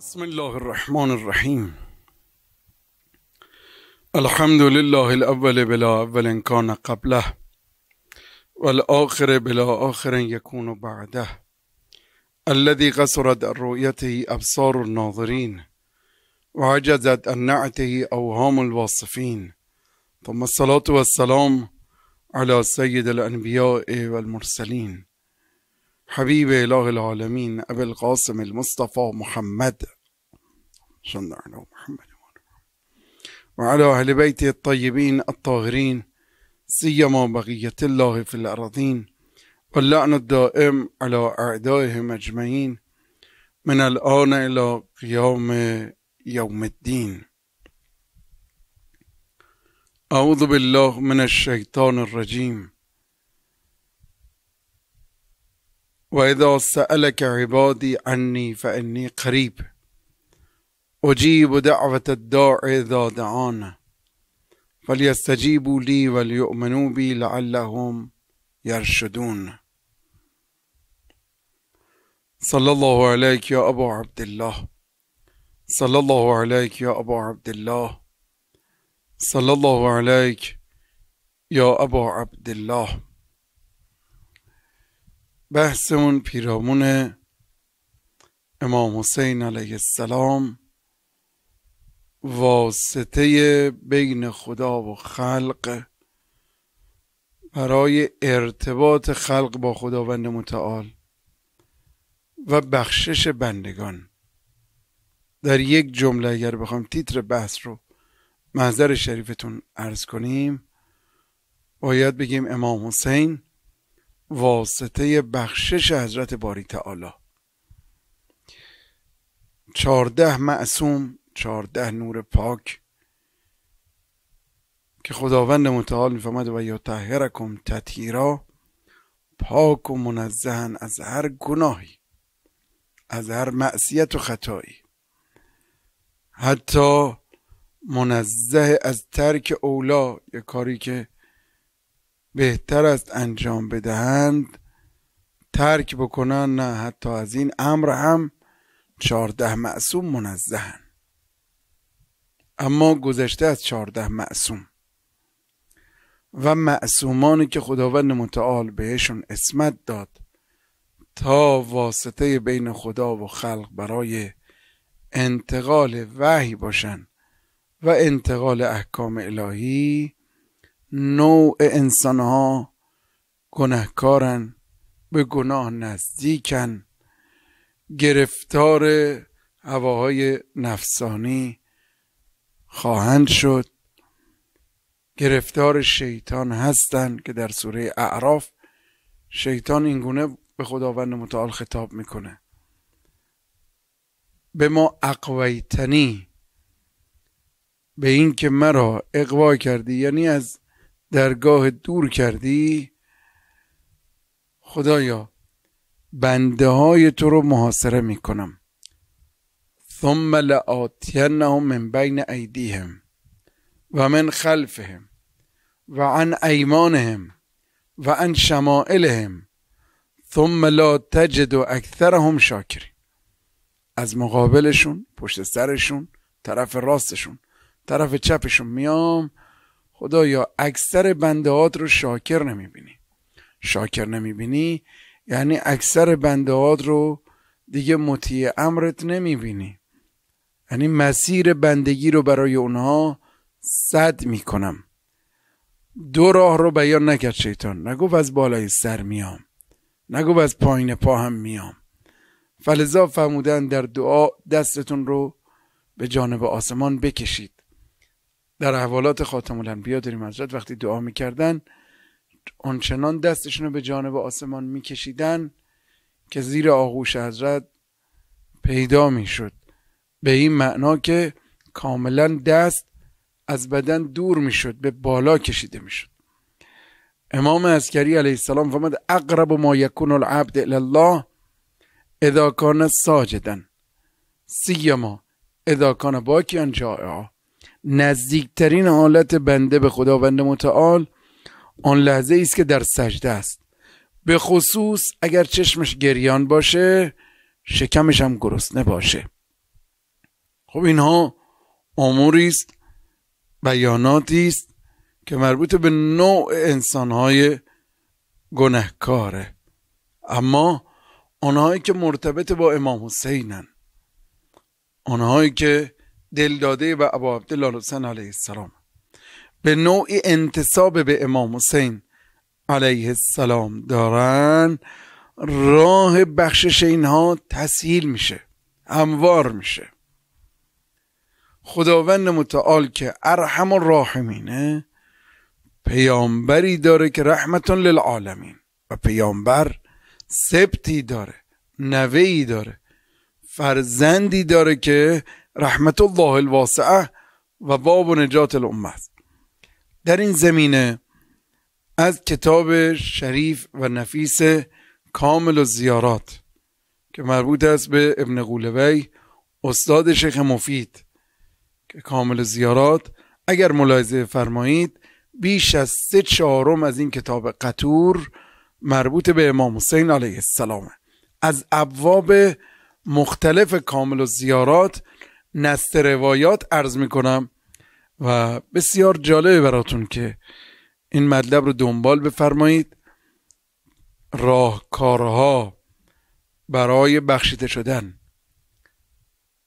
بسم الله الرحمن الرحيم الحمد لله الأول بلا أول كان قبله والآخر بلا آخر يكون بعده الذي قصرت رؤيته أبصار الناظرين وعجزت أن نعته أوهام الواصفين ثم الصلاة والسلام على سيد الأنبياء والمرسلين حبيبي إله العالمين أبي القاسم المصطفى محمد صلى الله محمد وعلى أهل بيته الطيبين الطاهرين سيما بقية الله في الأراضين واللعن الدائم على أعدائهم أجمعين من الآن إلى قيام يوم الدين أعوذ بالله من الشيطان الرجيم واذا سالك عبادي عني فاني قريب اجيب دعوه الداع اذا دعانا فليستجيبوا لي وليؤمنوا بي لعلهم يرشدون صلى الله عليك يا ابا عبد الله صلى الله عليك يا ابا عبد الله صلى الله عليك يا ابا عبد الله بحثمون پیرامون امام حسین علیه السلام واسطه بین خدا و خلق برای ارتباط خلق با خداوند متعال و بخشش بندگان در یک جمله اگر بخوام تیتر بحث رو محضر شریفتون عرض کنیم باید بگیم امام حسین واسطه بخشش حضرت باری تعالی چارده معصوم چارده نور پاک که خداوند متعال میفهمد و یا تهرکم تطهیرا پاک و منزهن از هر گناهی از هر معصیت و خطایی حتی منزه از ترک اولا یه کاری که بهتر است انجام بدهند ترک بکنند نه حتی از این امر هم چارده معصوم منزهند اما گذشته از چارده معصوم و معصومانی که خداوند متعال بهشون اسمت داد تا واسطه بین خدا و خلق برای انتقال وحی باشن و انتقال احکام الهی نوع انسانها گنهکارن به گناه نزدیکن گرفتار هواهای نفسانی خواهند شد گرفتار شیطان هستند که در سوره اعراف شیطان اینگونه به خداوند متعال خطاب میکنه به ما اقویتنی به اینکه مرا اقوا کردی یعنی از درگاه دور کردی خدایا بنده های تو رو محاصره میکنم ثم لآتینهم من بین ایدیهم و من خلفهم و عن ایمانهم و عن شمائلهم ثم لا تجد اکثرهم شاکرین از مقابلشون پشت سرشون طرف راستشون طرف چپشون میام خدایا اکثر بندهات رو شاکر نمیبینی شاکر نمیبینی یعنی اکثر بندهات رو دیگه مطیع امرت نمیبینی یعنی مسیر بندگی رو برای اونها صد میکنم دو راه رو بیان نکرد شیطان نگفت از بالای سر میام نگفت از پایین پا هم میام فلزا فهمودن در دعا دستتون رو به جانب آسمان بکشید در احوالات خاتم الانبیا داریم حضرت وقتی دعا میکردن آنچنان دستشون رو به جانب آسمان میکشیدن که زیر آغوش حضرت پیدا میشد به این معنا که کاملا دست از بدن دور میشد به بالا کشیده میشد امام عسکری علیه السلام فرمود اقرب ما یکون العبد الی الله اذا کان ساجدا سیما اذا کان باکیان جائعا نزدیکترین حالت بنده به خداوند متعال آن لحظه است که در سجده است به خصوص اگر چشمش گریان باشه شکمش هم گرسنه باشه خب اینها اموری است بیاناتی است که مربوط به نوع انسانهای گنهکاره اما آنهایی که مرتبط با امام حسینن آنهایی که دلداده و ابا عبدالله حسین علیه السلام به نوعی انتصاب به امام حسین علیه السلام دارن راه بخشش اینها تسهیل میشه هموار میشه خداوند متعال که ارحم و راحمینه پیامبری داره که رحمت للعالمین و پیامبر سبتی داره نوهی داره فرزندی داره که رحمت الله الواسعه و باب نجات الامه است در این زمینه از کتاب شریف و نفیس کامل و زیارات که مربوط است به ابن قولوی استاد شیخ مفید که کامل زیارات اگر ملاحظه فرمایید بیش از سه چهارم از این کتاب قطور مربوط به امام حسین علیه السلام از ابواب مختلف کامل و زیارات نست روایات عرض میکنم و بسیار جالبه براتون که این مطلب رو دنبال بفرمایید راهکارها برای بخشیده شدن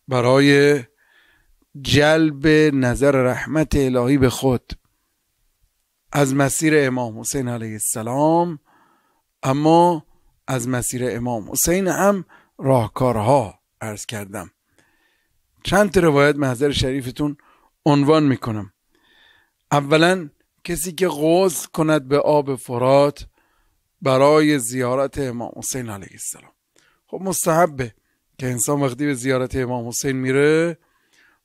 برای جلب نظر رحمت الهی به خود از مسیر امام حسین علیه السلام اما از مسیر امام حسین هم راهکارها عرض کردم چند تا روایت محضر شریفتون عنوان میکنم اولا کسی که غوز کند به آب فرات برای زیارت امام حسین علیه السلام خب مستحبه که انسان وقتی به زیارت امام حسین میره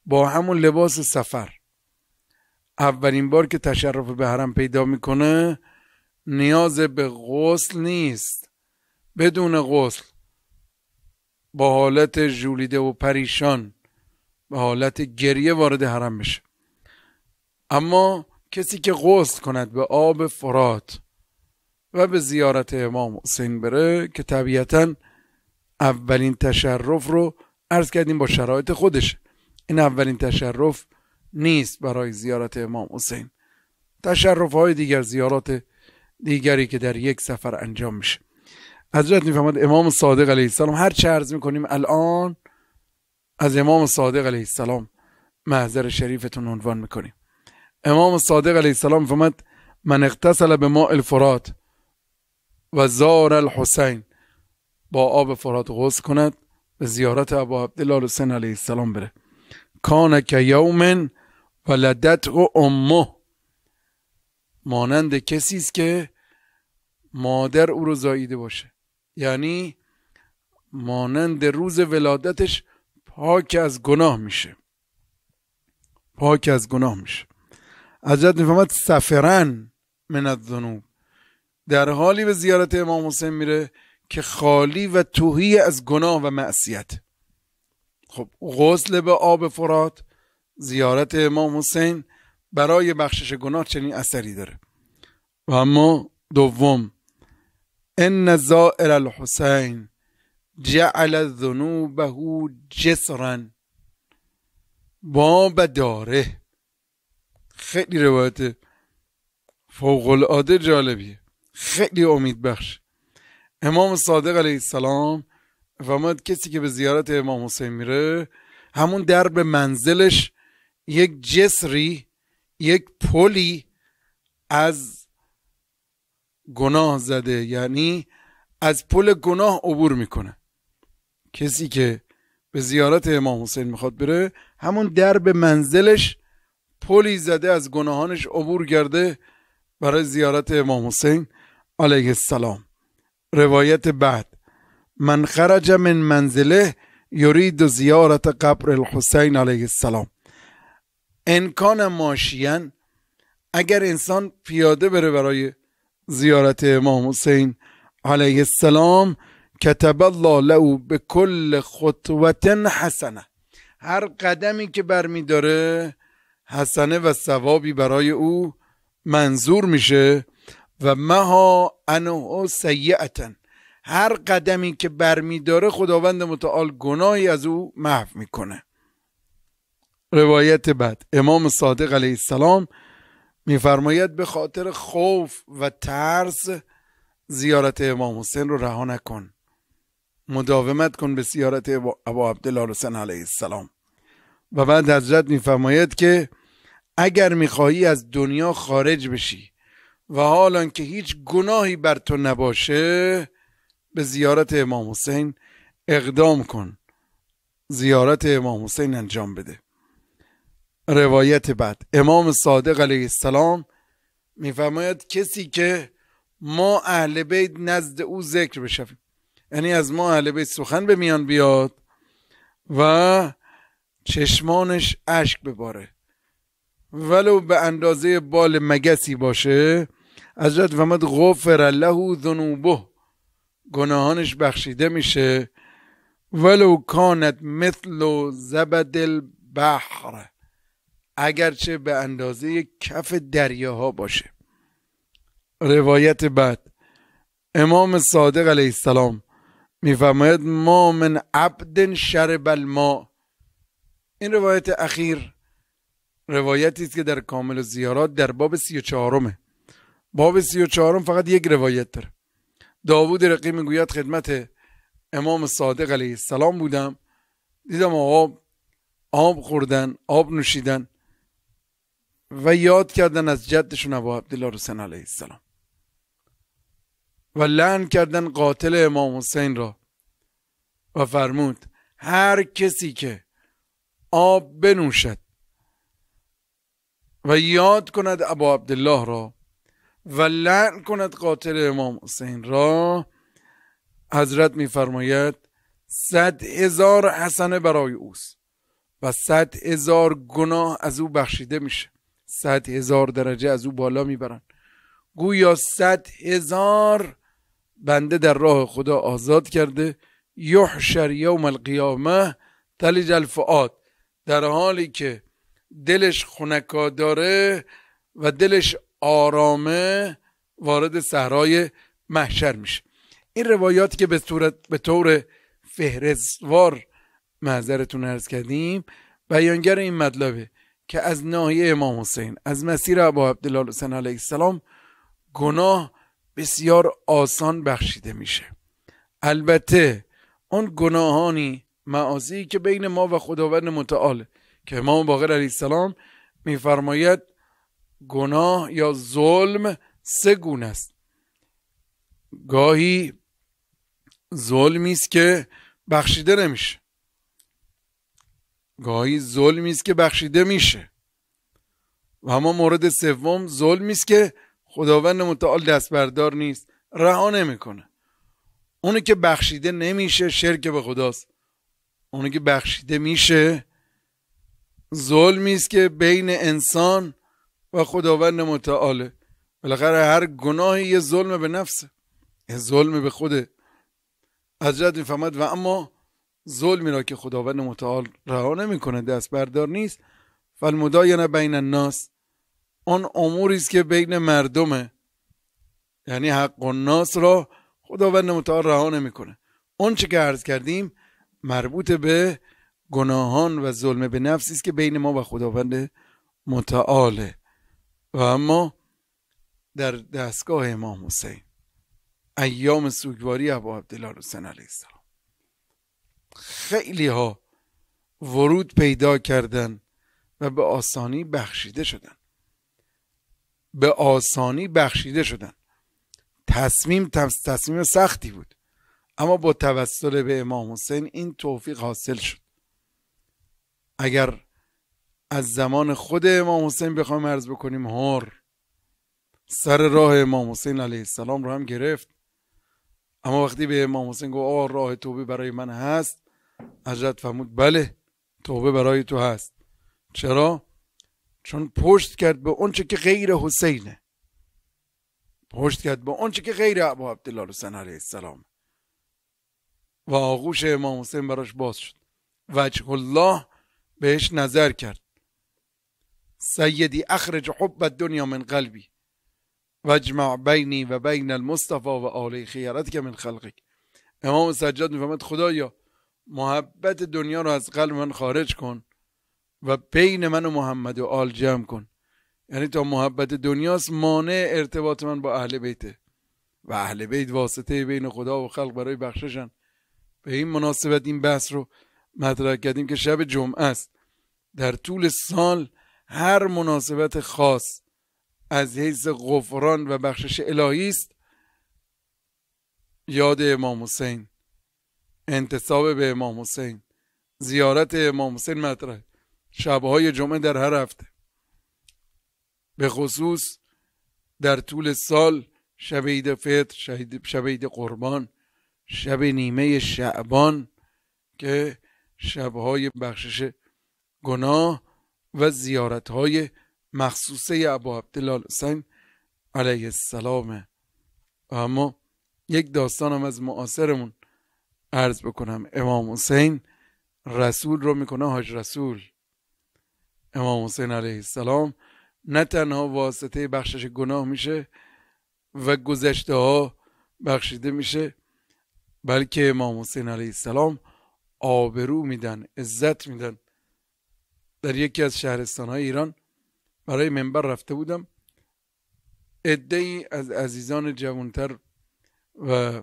با همون لباس سفر اولین بار که تشرف به حرم پیدا میکنه نیاز به غسل نیست بدون غسل با حالت جولیده و پریشان به حالت گریه وارد حرم بشه اما کسی که غسل کند به آب فرات و به زیارت امام حسین بره که طبیعتا اولین تشرف رو عرض کردیم با شرایط خودش این اولین تشرف نیست برای زیارت امام حسین تشرف های دیگر زیارات دیگری که در یک سفر انجام میشه حضرت میفهمد امام صادق علیه السلام هر چه عرض میکنیم الان از امام صادق علیه السلام محضر شریفتون عنوان میکنیم امام صادق علیه السلام فرمد من اقتصل به ما الفرات و زار الحسین با آب فرات غسل کند و زیارت ابو عبدالله حسین علیه السلام بره کان که یوم ولدت و امه مانند کسی است که مادر او رو زاییده باشه یعنی مانند روز ولادتش پاک از گناه میشه پاک از گناه میشه از میفهمد سفرن من الذنوب در حالی به زیارت امام حسین میره که خالی و توهی از گناه و معصیت خب غسل به آب فرات زیارت امام حسین برای بخشش گناه چنین اثری داره و اما دوم ان زائر الحسین جعل ذنوبه جسرا باب داره خیلی روایت فوق العاده جالبیه خیلی امید بخش امام صادق علیه السلام فرمود کسی که به زیارت امام حسین میره همون در به منزلش یک جسری یک پلی از گناه زده یعنی از پل گناه عبور میکنه کسی که به زیارت امام حسین میخواد بره همون درب منزلش پلی زده از گناهانش عبور کرده برای زیارت امام حسین علیه السلام روایت بعد من خرج من منزله یرید زیارت قبر الحسین علیه السلام انکان ماشیان اگر انسان پیاده بره برای زیارت امام حسین علیه السلام کتب الله له به کل خطوت حسنه هر قدمی که برمیداره حسنه و ثوابی برای او منظور میشه و مها انه سیعتن هر قدمی که برمیداره خداوند متعال گناهی از او محو میکنه روایت بعد امام صادق علیه السلام میفرماید به خاطر خوف و ترس زیارت امام حسین رو رها نکن مداومت کن به سیارت ابو عبدالله رسن علیه السلام و بعد حضرت میفرماید که اگر میخواهی از دنیا خارج بشی و حالا که هیچ گناهی بر تو نباشه به زیارت امام حسین اقدام کن زیارت امام حسین انجام بده روایت بعد امام صادق علیه السلام میفرماید کسی که ما اهل بیت نزد او ذکر بشویم یعنی از ما اهل بیت سخن به میان بیاد و چشمانش اشک بباره ولو به اندازه بال مگسی باشه جد ومد غفر الله ذنوبه گناهانش بخشیده میشه ولو کانت مثل زبد البحر اگرچه به اندازه کف دریاها باشه روایت بعد امام صادق علیه السلام میفرماید ما من عبد شرب الماء این روایت اخیر روایتی است که در کامل زیارات در باب سی و چهارمه باب سی و چهارم فقط یک روایت داره داوود رقی میگوید خدمت امام صادق علیه السلام بودم دیدم آب آب خوردن آب نوشیدن و یاد کردن از جدشون ابو عبدالله رسن علیه السلام و لعن کردن قاتل امام حسین را و فرمود هر کسی که آب بنوشد و یاد کند ابا عبدالله را و لعن کند قاتل امام حسین را حضرت میفرماید صد هزار حسنه برای اوست و صد هزار گناه از او بخشیده میشه صد هزار درجه از او بالا میبرن گویا صد هزار بنده در راه خدا آزاد کرده یحشر یوم القیامه تلج الفعاد در حالی که دلش خونکا داره و دلش آرامه وارد صحرای محشر میشه این روایات که به, صورت به طور فهرستوار محضرتون عرض کردیم بیانگر این مطلبه که از ناحیه امام حسین از مسیر ابا عبدالله حسین علیه السلام گناه بسیار آسان بخشیده میشه البته اون گناهانی معاصی که بین ما و خداوند متعال که امام باقر علیه السلام میفرماید گناه یا ظلم سه گونه است گاهی ظلمی است که بخشیده نمیشه گاهی ظلمی است که بخشیده میشه و اما مورد سوم ظلمی است که خداوند متعال دستبردار نیست رها نمیکنه اونی که بخشیده نمیشه شرک به خداست اونی که بخشیده میشه ظلمی است که بین انسان و خداوند متعاله بالاخره هر گناهی یه ظلم به نفسه یه ظلم به خوده حضرت میفهمد و اما ظلمی را که خداوند متعال رها نمیکنه دست بردار نیست فالمداینه بین الناس آن اموری است که بین مردمه یعنی حق و ناس را خداوند متعال رها نمیکنه اون چه که عرض کردیم مربوط به گناهان و ظلم به نفسی است که بین ما و خداوند متعاله و اما در دستگاه امام حسین ایام سوگواری ابو عبدالله حسین علیه السلام خیلی ها ورود پیدا کردن و به آسانی بخشیده شدن به آسانی بخشیده شدن تصمیم تصمیم سختی بود اما با توسل به امام حسین این توفیق حاصل شد اگر از زمان خود امام حسین بخوام عرض بکنیم هر سر راه امام حسین علیه السلام رو هم گرفت اما وقتی به امام حسین گفت آه راه توبه برای من هست حضرت فرمود بله توبه برای تو هست چرا چون پشت کرد به اونچه که غیر حسینه پشت کرد به اونچه که غیر ابو عبدالله حسین علیه السلام و آغوش امام حسین براش باز شد وجه الله بهش نظر کرد سیدی اخرج حب دنیا من قلبی وجمع بینی و بین المصطفی و آله خیارت که من خلقک امام سجاد میفهمد خدایا محبت دنیا رو از قلب من خارج کن و بین من و محمد و آل جمع کن یعنی تا محبت دنیاست مانع ارتباط من با اهل بیته و اهل بیت واسطه بین خدا و خلق برای بخششن به این مناسبت این بحث رو مطرح کردیم که شب جمعه است در طول سال هر مناسبت خاص از حیث غفران و بخشش الهی است یاد امام حسین انتصاب به امام حسین زیارت امام حسین مطرح شبهای جمعه در هر هفته به خصوص در طول سال شب عید فطر شب عید قربان شب نیمه شعبان که شبهای بخشش گناه و زیارتهای مخصوصه ابو عبدالله حسین علیه السلامه اما یک داستانم از معاصرمون عرض بکنم امام حسین رسول رو میکنه حاج رسول امام حسین علیه السلام نه تنها واسطه بخشش گناه میشه و گذشته ها بخشیده میشه بلکه امام حسین علیه السلام آبرو میدن عزت میدن در یکی از شهرستان های ایران برای منبر رفته بودم عده ای از عزیزان جوانتر و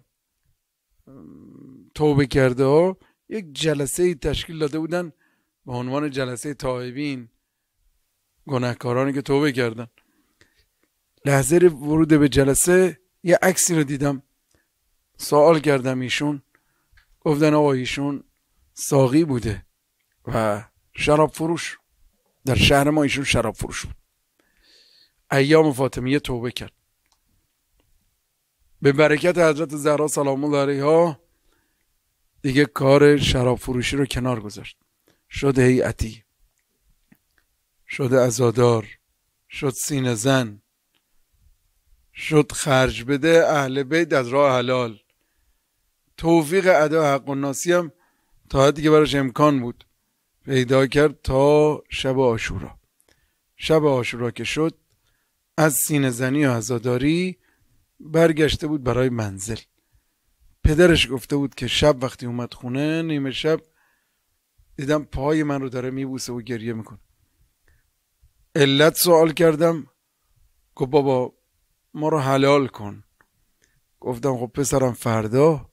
توبه کرده ها یک جلسه تشکیل داده بودن به عنوان جلسه تایبین گناهکارانی که توبه کردن لحظه ورود به جلسه یه عکسی رو دیدم سوال کردم ایشون گفتن آقا ایشون ساقی بوده و شراب فروش در شهر ما ایشون شراب فروش بود ایام فاطمیه توبه کرد به برکت حضرت زهرا سلام الله علیها دیگه کار شراب فروشی رو کنار گذاشت شد هیئتی شد ازادار شد سینه زن شد خرج بده اهل بیت از راه حلال توفیق ادا حق و ناسی هم تا حدی که براش امکان بود پیدا کرد تا شب آشورا شب آشورا که شد از سینه زنی و ازاداری برگشته بود برای منزل پدرش گفته بود که شب وقتی اومد خونه نیمه شب دیدم پای من رو داره میبوسه و گریه میکنه علت سوال کردم گفت بابا ما رو حلال کن گفتم خب پسرم فردا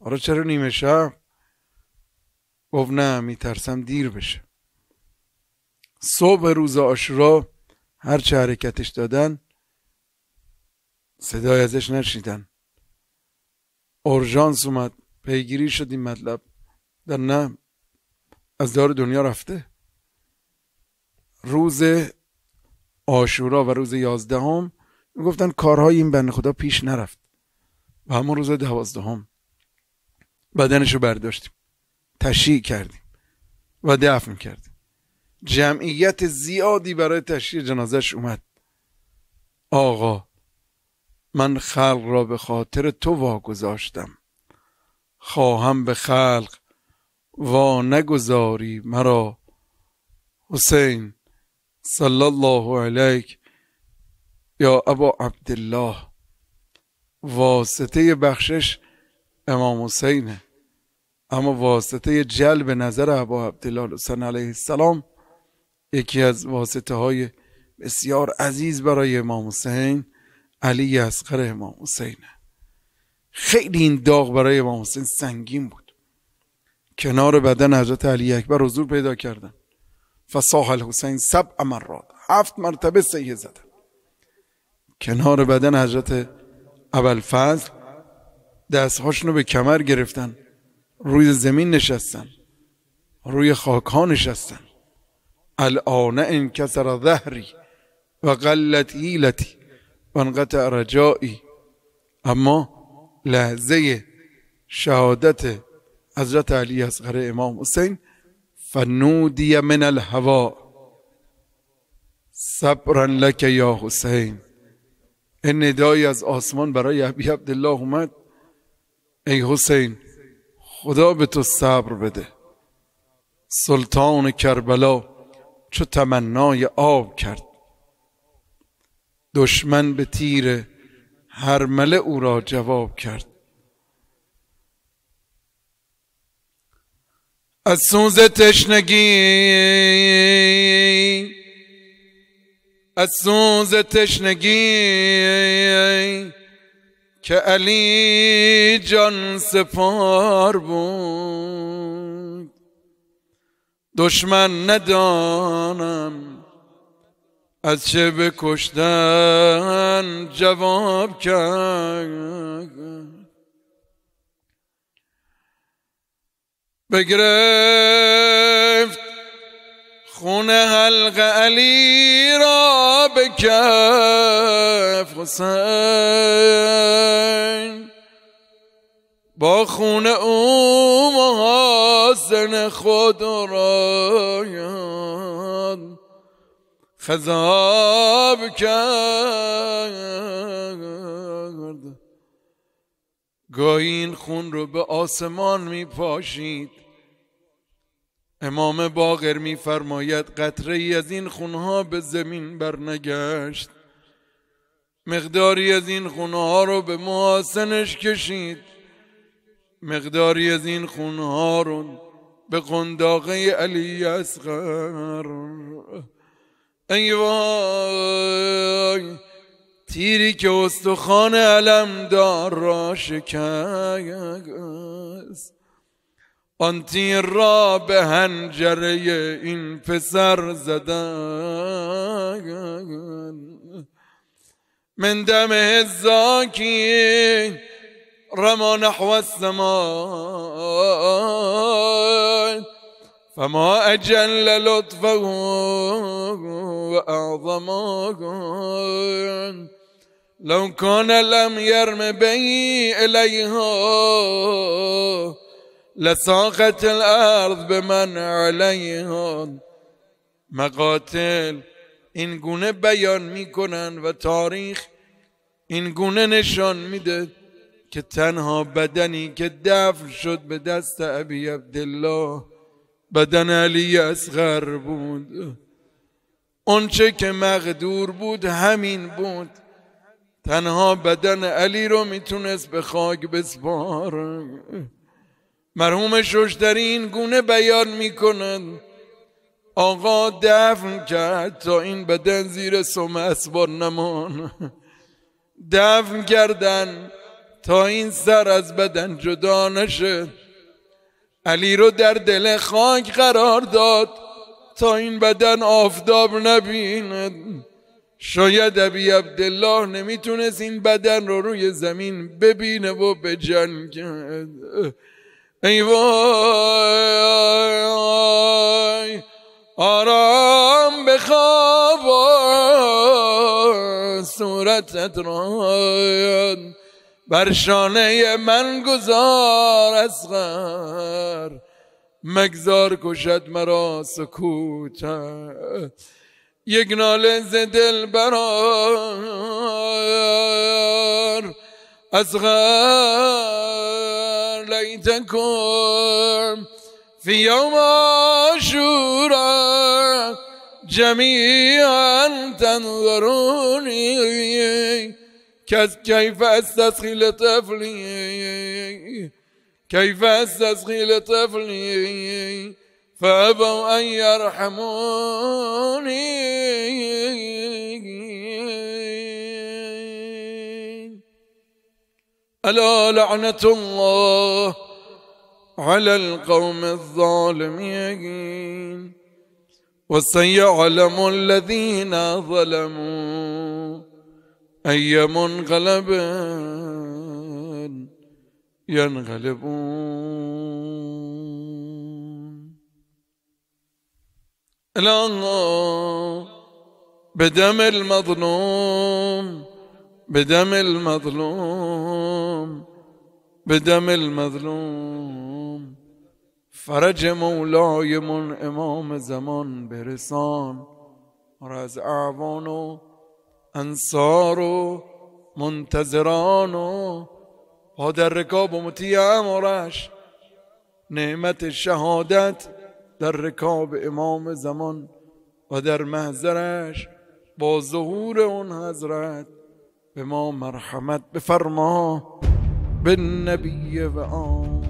آره چرا نیمه شب گفت نه میترسم دیر بشه صبح روز آشورا هر چه حرکتش دادن صدای ازش نشیدن اورژانس اومد پیگیری شد این مطلب در نه از دار دنیا رفته روز آشورا و روز یازدهم میگفتن کارهای این بنده خدا پیش نرفت و همون روز دوازدهم بدنشو برداشتیم تشییع کردیم و دفن کردیم جمعیت زیادی برای تشییع جنازش اومد آقا من خلق را به خاطر تو واگذاشتم خواهم به خلق وا نگذاری مرا حسین صلی الله علیک یا ابا عبدالله واسطه بخشش امام حسینه اما واسطه جلب نظر ابا عبدالله حسین علیه السلام یکی از واسطه های بسیار عزیز برای امام حسین علی اصغر امام حسینه خیلی این داغ برای امام حسین سنگین بود کنار بدن حضرت علی اکبر حضور پیدا کردن فصاح الحسین سبع مرات هفت مرتبه سیه زدن کنار بدن حضرت فضل دست رو به کمر گرفتن روی زمین نشستن روی خاک ها نشستن الان انکسر ظهری و قلت هیلتی و انقطع رجایی اما لحظه شهادت حضرت علی اصغر امام حسین فنودی من الهوا صبرا لک یا حسین این ندایی از آسمان برای ابی عبدالله اومد ای حسین خدا به تو صبر بده سلطان کربلا چو تمنای آب کرد دشمن به تیر هرمله او را جواب کرد از سوز تشنگی از سوز تشنگی که علی جان سپار بود دشمن ندانم از چه بکشتن جواب کرد بگرفت خون حلق علی را کف حسین با خون او محاسن خود را خذاب کرد گاهی خون رو به آسمان می پاشید امام باقر میفرماید قطره ای از این خونها به زمین برنگشت مقداری از این خونها رو به محاسنش کشید مقداری از این خونها رو به قنداقه علی اصغر ای وای تیری که علم دار را شکست آن را به هنجره این پسر زدن من دم زاکی رما نحو السماء فما اجل لطفه وأعظمه لو كان لم يرم بي لساقت الارض به من علیهم مقاتل این گونه بیان میکنن و تاریخ این گونه نشان میده که تنها بدنی که دفن شد به دست ابی عبدالله بدن علی اصغر بود اونچه که مقدور بود همین بود تنها بدن علی رو میتونست به خاک بسپاره مرحوم در این گونه بیان می کند آقا دفن کرد تا این بدن زیر سم اسبار نمان دفن کردن تا این سر از بدن جدا نشد علی رو در دل خاک قرار داد تا این بدن آفتاب نبیند شاید ابی عبدالله نمیتونست این بدن رو روی زمین ببینه و به ای وای آی آرام بخواب صورتت را بر شانه من گذار از غر مگذار کشد مرا سکوت یک ناله ز دل برار أصغر ليتكم في يوم عاشوراء جميعا تنظروني كيف أستسقي لطفلي كيف أستسقي لطفلي فأبوا أن يرحموني ألا لعنة الله على القوم الظالمين وسيعلم الذين ظلموا أي منقلب ينغلبون الآن بدم المظلوم بدم المظلوم بدم المظلوم فرج مولای من امام زمان برسان را از اعوان و انصار و منتظران و در رکاب و مطیع امارش نعمت شهادت در رکاب امام زمان و در محضرش با ظهور اون حضرت بما مرحمت بفرما بالنبي بآم